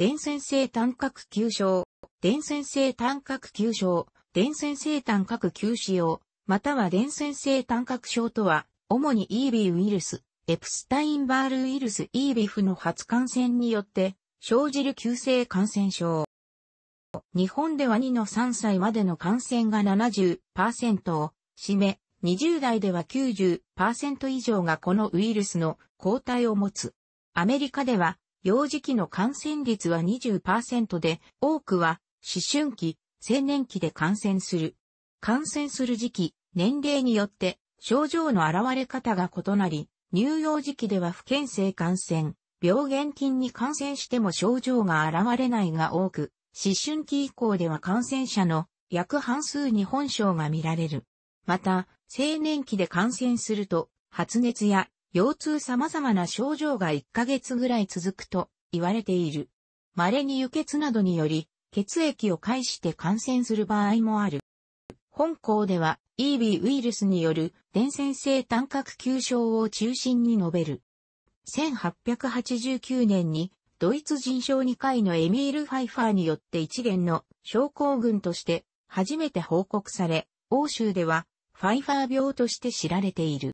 伝染性単核球症、伝染性単核球症、伝染性単核球使用、または伝染性単核症とは、主に EB ウイルス、エプスタインバールウイルス EBF の初感染によって生じる急性感染症。日本では2の3歳までの感染が70%を占め、20代では90%以上がこのウイルスの抗体を持つ。アメリカでは幼児期の感染率は20%で、多くは思春期、青年期で感染する。感染する時期、年齢によって症状の現れ方が異なり、乳幼児期では不健性感染、病原菌に感染しても症状が現れないが多く、思春期以降では感染者の約半数に本症が見られる。また、青年期で感染すると、発熱や腰痛様々な症状が1ヶ月ぐらい続くと言われている。稀に輸血などにより、血液を介して感染する場合もある。本校では EB ウイルスによる伝染性単核急症を中心に述べる。1889年にドイツ人小2回のエミール・ファイファーによって一連の症候群として初めて報告され、欧州ではファイファー病として知られている。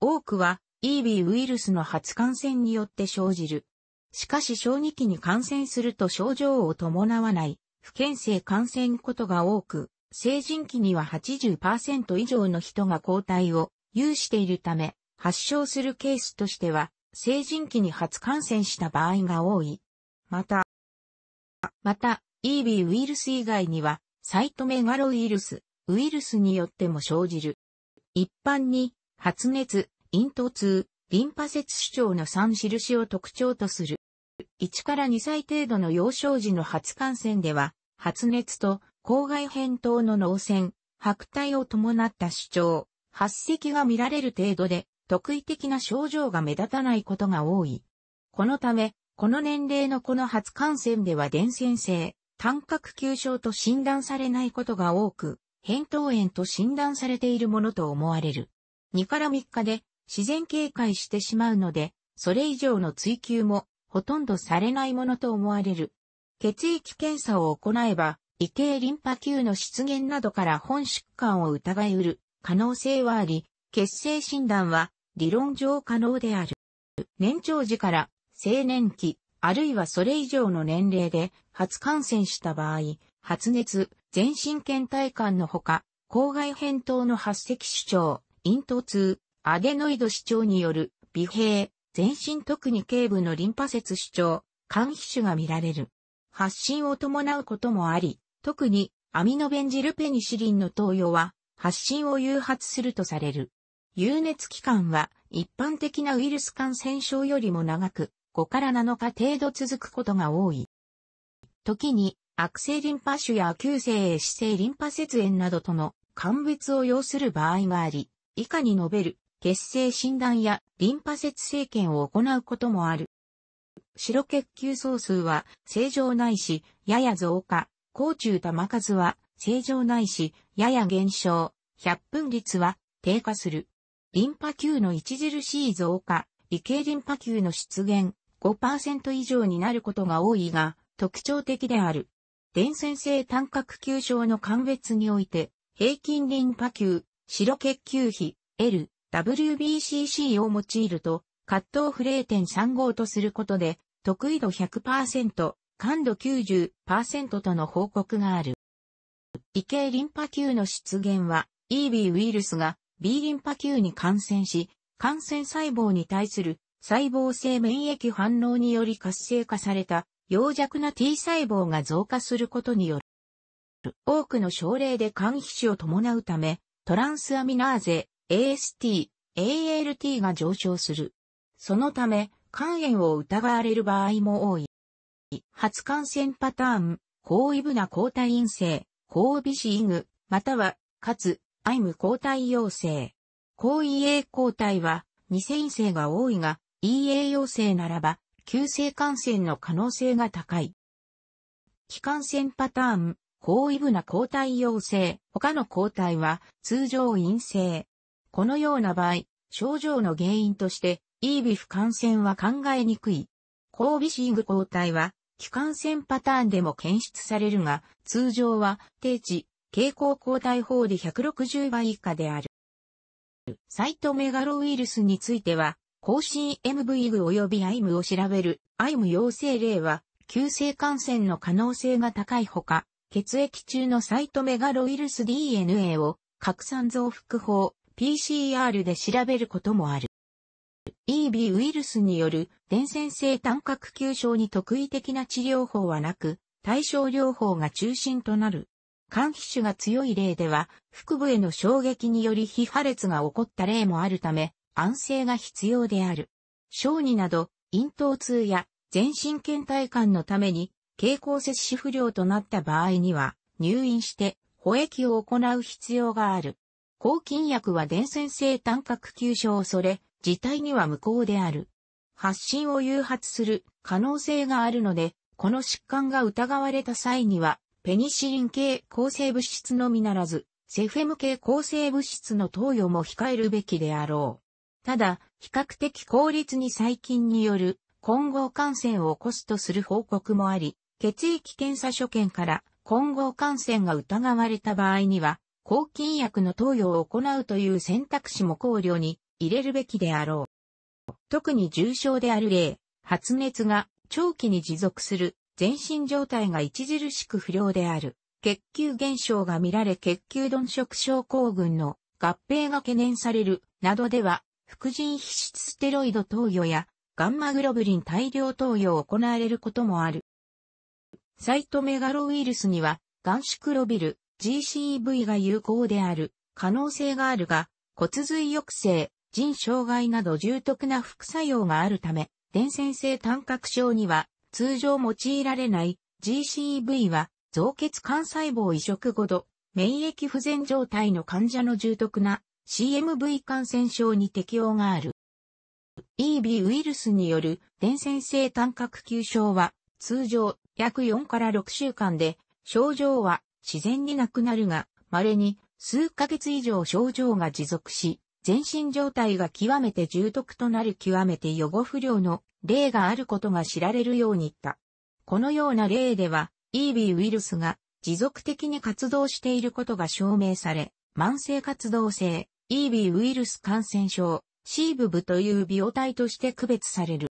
多くは EB ウイルスの初感染によって生じる。しかし小児期に感染すると症状を伴わない、不健性感染ことが多く、成人期には80%以上の人が抗体を有しているため、発症するケースとしては、成人期に初感染した場合が多い。また、また、EB ウイルス以外には、サイトメガロウイルス、ウイルスによっても生じる。一般に発熱、咽頭痛、リンパ節主張の3印を特徴とする。1から2歳程度の幼少時の初感染では、発熱と口外扁桃の脳腺、白体を伴った主張、発赤が見られる程度で、特異的な症状が目立たないことが多い。このため、この年齢の子の初感染では伝染性、単角球症と診断されないことが多く、扁桃炎と診断されているものと思われる。2から3日で自然警戒してしまうので、それ以上の追求もほとんどされないものと思われる。血液検査を行えば、異形リンパ球の出現などから本疾患を疑いうる可能性はあり、血清診断は理論上可能である。年長時から青年期、あるいはそれ以上の年齢で初感染した場合、発熱、全身倦怠感のほか、口外扁桃の発石主張、咽頭痛、アデノイド主張による、微平、全身特に頸部のリンパ節主張、肝皮腫が見られる。発疹を伴うこともあり、特にアミノベンジルペニシリンの投与は発疹を誘発するとされる。有熱期間は一般的なウイルス感染症よりも長く5から7日程度続くことが多い。時に悪性リンパ腫や急性死性リンパ節炎などとの鑑別を要する場合があり、以下に述べる、血清診断やリンパ節生検を行うこともある。白血球総数は正常ないし、やや増加、高中玉数は正常ないし、やや減少、百分率は低下する。リンパ球の著しい増加、異形リンパ球の出現、5%以上になることが多いが、特徴的である。伝染性単核球症の鑑別において、平均リンパ球、白血球比 L、WBCC を用いると、カットオフ0.35とすることで、得意度100%、感度90%との報告がある。異形リンパ球の出現は、EB ウイルスが B リンパ球に感染し、感染細胞に対する細胞性免疫反応により活性化された陽弱な T 細胞が増加することによる。多くの症例で肝皮腫を伴うため、トランスアミナーゼ、AST、ALT が上昇する。そのため、肝炎を疑われる場合も多い。初感染パターン、高異部な抗体陰性、高微子イグ、または、かつ、アイム抗体陽性。高エ a 抗体は、偽陰性が多いが、EA 陽性ならば、急性感染の可能性が高い。気感染パターン、高異部な抗体陽性、他の抗体は通常陰性。このような場合、症状の原因として、イービフ感染は考えにくい。抗ビシーグ抗体は、気感染パターンでも検出されるが、通常は、定値、蛍光抗体法で160倍以下である。サイトメガロウイルスについては、更新 MV 具及び IM を調べる IM 陽性例は、急性感染の可能性が高いほか、血液中のサイトメガロウイルス DNA を拡散増幅法 PCR で調べることもある。EB ウイルスによる伝染性単核球症に特異的な治療法はなく、対症療法が中心となる。肝皮腫が強い例では、腹部への衝撃により皮破裂が起こった例もあるため、安静が必要である。小児など、咽頭痛や全身倦怠感のために経口摂取不良となった場合には、入院して保液を行う必要がある。抗菌薬は伝染性単核吸症を恐れ、自体には無効である。発疹を誘発する可能性があるので、この疾患が疑われた際には、ペニシリン系抗生物質のみならず、セフェム系抗生物質の投与も控えるべきであろう。ただ、比較的効率に細菌による混合感染を起こすとする報告もあり、血液検査所見から混合感染が疑われた場合には、抗菌薬の投与を行うという選択肢も考慮に入れるべきであろう。特に重症である例、発熱が長期に持続する、全身状態が著しく不良である、血球減少が見られ血球鈍色症候群の合併が懸念される、などでは、副腎皮質ステロイド投与やガンマグロブリン大量投与を行われることもある。サイトメガロウイルスには、ガンシクロビル、GCV が有効である、可能性があるが、骨髄抑制、腎障害など重篤な副作用があるため、伝染性単核症には通常用いられない GCEV は造血幹細胞移植後度、免疫不全状態の患者の重篤な CMV 感染症に適応がある。EB ウイルスによる伝染性単核急症は通常約4から6週間で、症状は自然になくなるが、稀に数ヶ月以上症状が持続し、全身状態が極めて重篤となる極めて予後不良の例があることが知られるように言った。このような例では、EB ウイルスが持続的に活動していることが証明され、慢性活動性、EB ウイルス感染症、C 部部という病態として区別される。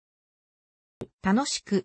楽しく、